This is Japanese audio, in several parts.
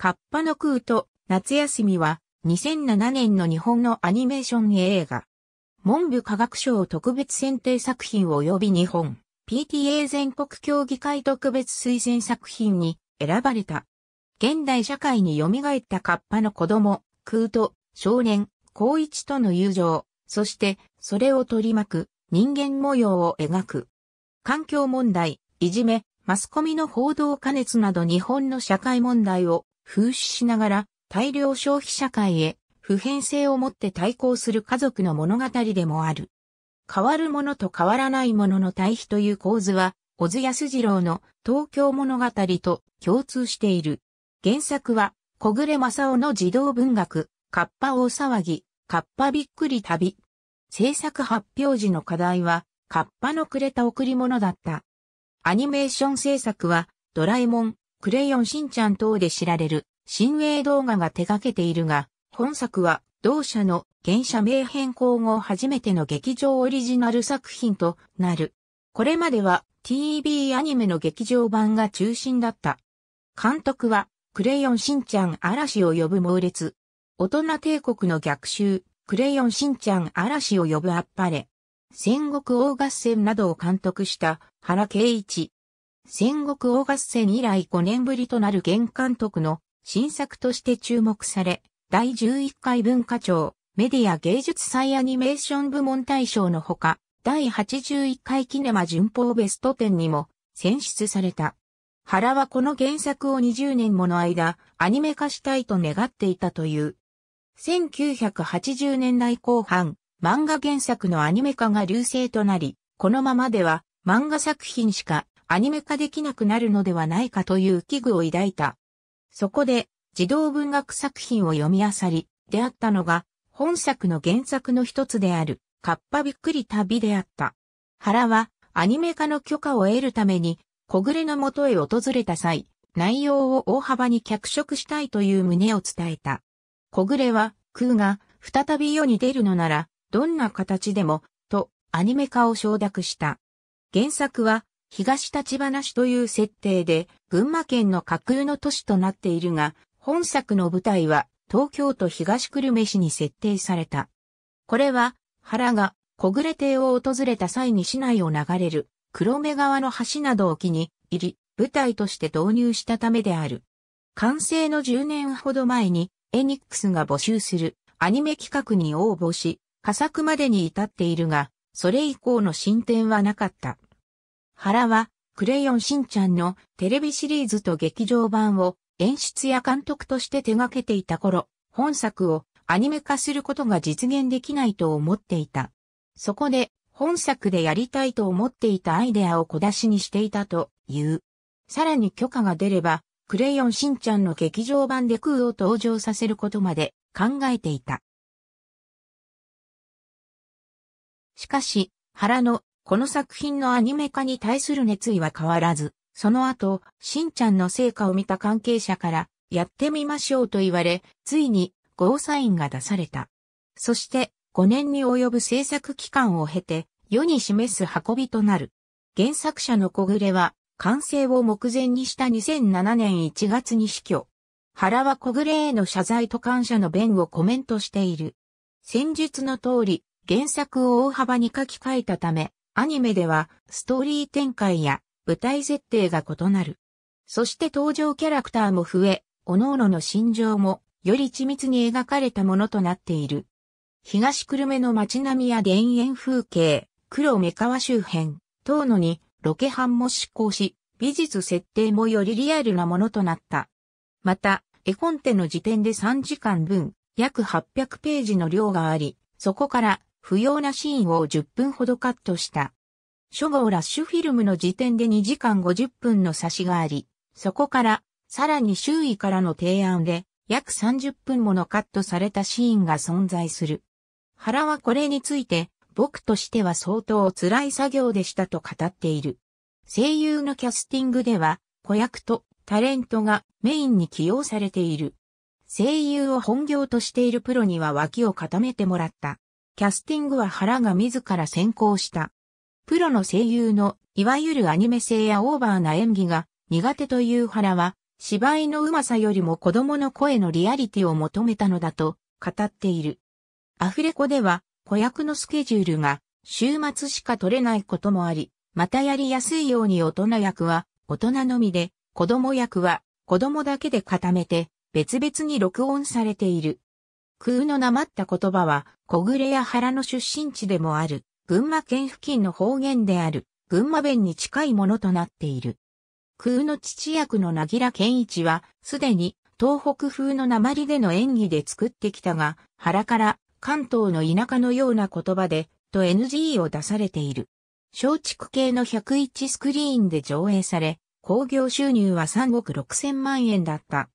カッパの空と夏休みは2007年の日本のアニメーション映画。文部科学省特別選定作品及び日本 PTA 全国協議会特別推薦作品に選ばれた。現代社会に蘇ったカッパの子供、空と少年、高一との友情、そしてそれを取り巻く人間模様を描く。環境問題、いじめ、マスコミの報道加熱など日本の社会問題を風刺しながら大量消費社会へ普遍性を持って対抗する家族の物語でもある。変わるものと変わらないものの対比という構図は、小津安二郎の東京物語と共通している。原作は、小暮正夫の児童文学、カッパ大騒ぎ、カッパびっくり旅。制作発表時の課題は、カッパのくれた贈り物だった。アニメーション制作は、ドラえもん、クレヨンしんちゃん等で知られる、新鋭動画が手掛けているが、本作は、同社の原社名変更後初めての劇場オリジナル作品となる。これまでは TV アニメの劇場版が中心だった。監督は、クレヨンしんちゃん嵐を呼ぶ猛烈。大人帝国の逆襲、クレヨンしんちゃん嵐を呼ぶあっぱれ。戦国大合戦などを監督した原圭一。戦国大合戦以来5年ぶりとなる原監督の新作として注目され、第11回文化庁メディア芸術祭アニメーション部門大賞のほか、第81回キネマ旬報ベスト10にも選出された。原はこの原作を20年もの間、アニメ化したいと願っていたという。1980年代後半、漫画原作のアニメ化が流星となり、このままでは漫画作品しかアニメ化できなくなるのではないかという危惧を抱いた。そこで、児童文学作品を読み漁り、出会ったのが、本作の原作の一つである、カッパびっくり旅であった。原は、アニメ化の許可を得るために、小暮の元へ訪れた際、内容を大幅に脚色したいという旨を伝えた。小暮は、空が、再び世に出るのなら、どんな形でも、と、アニメ化を承諾した。原作は、東立花市という設定で、群馬県の架空の都市となっているが、本作の舞台は東京都東久留米市に設定された。これは、原が小暮邸を訪れた際に市内を流れる黒目川の橋などを機に入り、舞台として導入したためである。完成の10年ほど前に、エニックスが募集するアニメ企画に応募し、佳作までに至っているが、それ以降の進展はなかった。原は、クレヨンしんちゃんのテレビシリーズと劇場版を演出や監督として手掛けていた頃、本作をアニメ化することが実現できないと思っていた。そこで、本作でやりたいと思っていたアイデアを小出しにしていたという。さらに許可が出れば、クレヨンしんちゃんの劇場版で空を登場させることまで考えていた。しかし、原のこの作品のアニメ化に対する熱意は変わらず、その後、しんちゃんの成果を見た関係者から、やってみましょうと言われ、ついに、ゴーサインが出された。そして、5年に及ぶ制作期間を経て、世に示す運びとなる。原作者の小暮は、完成を目前にした2007年1月に死去。原は小暮への謝罪と感謝の弁をコメントしている。戦術の通り、原作を大幅に書き換えたため、アニメではストーリー展開や舞台設定が異なる。そして登場キャラクターも増え、各々の心情もより緻密に描かれたものとなっている。東久留米の街並みや田園風景、黒目川周辺、等のにロケハンも執行し、美術設定もよりリアルなものとなった。また、絵コンテの時点で3時間分、約800ページの量があり、そこから不要なシーンを10分ほどカットした。初号ラッシュフィルムの時点で2時間50分の差しがあり、そこから、さらに周囲からの提案で、約30分ものカットされたシーンが存在する。原はこれについて、僕としては相当辛い作業でしたと語っている。声優のキャスティングでは、子役とタレントがメインに起用されている。声優を本業としているプロには脇を固めてもらった。キャスティングは原が自ら先行した。プロの声優の、いわゆるアニメ性やオーバーな演技が苦手という原は、芝居のうまさよりも子供の声のリアリティを求めたのだと語っている。アフレコでは、子役のスケジュールが週末しか取れないこともあり、またやりやすいように大人役は大人のみで、子供役は子供だけで固めて別々に録音されている。空のなまった言葉は、小暮や原の出身地でもある、群馬県付近の方言である、群馬弁に近いものとなっている。空の父役のなぎら健一は、すでに東北風のなまりでの演技で作ってきたが、原から関東の田舎のような言葉で、と NG を出されている。松竹系の101スクリーンで上映され、興行収入は3億6千万円だった。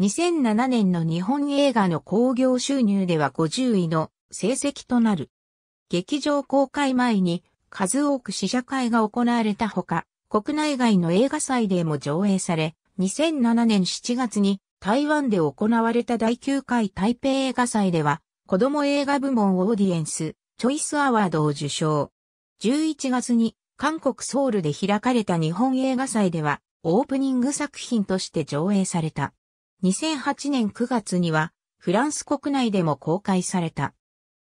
2007年の日本映画の興行収入では50位の成績となる。劇場公開前に数多く試写会が行われたほか、国内外の映画祭でも上映され、2007年7月に台湾で行われた第9回台北映画祭では、子供映画部門オーディエンス、チョイスアワードを受賞。11月に韓国ソウルで開かれた日本映画祭では、オープニング作品として上映された。2008年9月にはフランス国内でも公開された。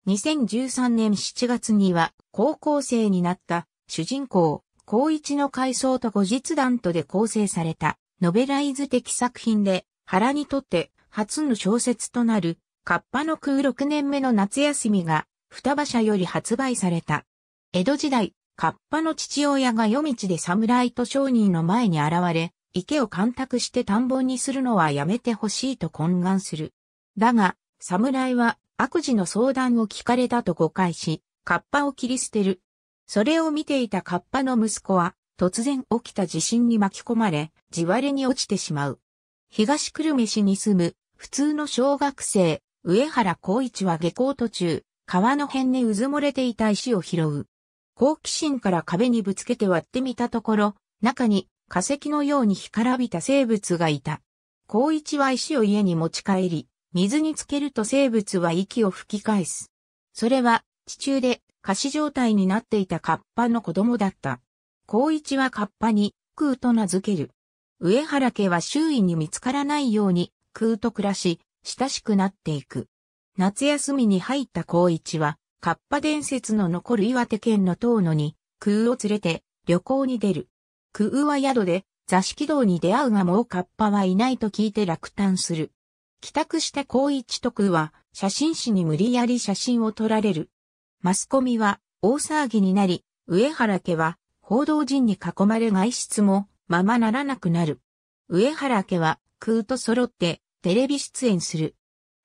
2013年7月には高校生になった主人公、高一の回想と後日談とで構成されたノベライズ的作品で原にとって初の小説となるカッパの空6年目の夏休みが双葉社より発売された。江戸時代、カッパの父親が夜道で侍と商人の前に現れ、池を干拓して田んぼにするのはやめてほしいと懇願する。だが、侍は悪事の相談を聞かれたと誤解し、カッパを切り捨てる。それを見ていたカッパの息子は、突然起きた地震に巻き込まれ、地割れに落ちてしまう。東久留米市に住む、普通の小学生、上原光一は下校途中、川の辺にうずもれていた石を拾う。好奇心から壁にぶつけて割ってみたところ、中に化石のように干からびた生物がいた。高一は石を家に持ち帰り、水につけると生物は息を吹き返す。それは、地中で、仮死状態になっていたカッパの子供だった。高一はカッパに、空と名付ける。上原家は周囲に見つからないように、空と暮らし、親しくなっていく。夏休みに入った高一は、カッパ伝説の残る岩手県の遠野に、空を連れて旅行に出る。空は宿で、座敷道に出会うがもうカッパはいないと聞いて落胆する。帰宅した高一と空は、写真誌に無理やり写真を撮られる。マスコミは、大騒ぎになり、上原家は、報道陣に囲まれ外出も、ままならなくなる。上原家は、空と揃って、テレビ出演する。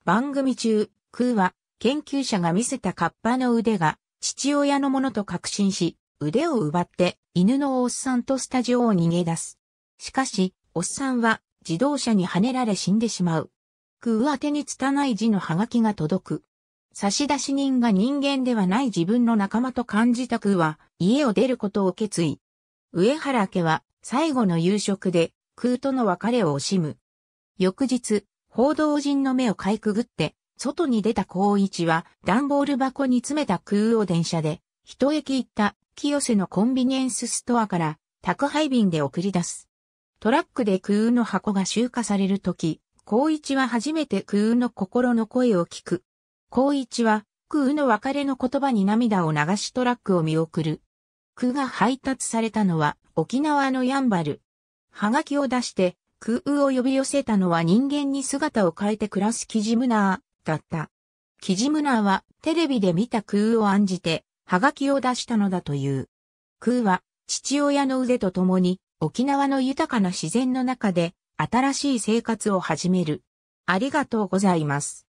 番組中、空は、研究者が見せたカッパの腕が、父親のものと確信し、腕を奪って犬のおっさんとスタジオを逃げ出す。しかし、おっさんは自動車にはねられ死んでしまう。空当てに拙い字のハガキが届く。差出人が人間ではない自分の仲間と感じた空は家を出ることを決意。上原家は最後の夕食で空との別れを惜しむ。翌日、報道陣の目をかいくぐって、外に出た孝一は段ボール箱に詰めた空を電車で、一駅行った寄せのコンビニエンスストアから宅配便で送り出す。トラックで空運の箱が集荷されるとき、光一は初めて空運の心の声を聞く。光一は空の別れの言葉に涙を流しトラックを見送る。空が配達されたのは沖縄のやんばる。はがきを出して空を呼び寄せたのは人間に姿を変えて暮らすキジムナーだった。キジムナーはテレビで見た空を案じてはがきを出したのだという。空は、父親の腕と共に、沖縄の豊かな自然の中で、新しい生活を始める。ありがとうございます。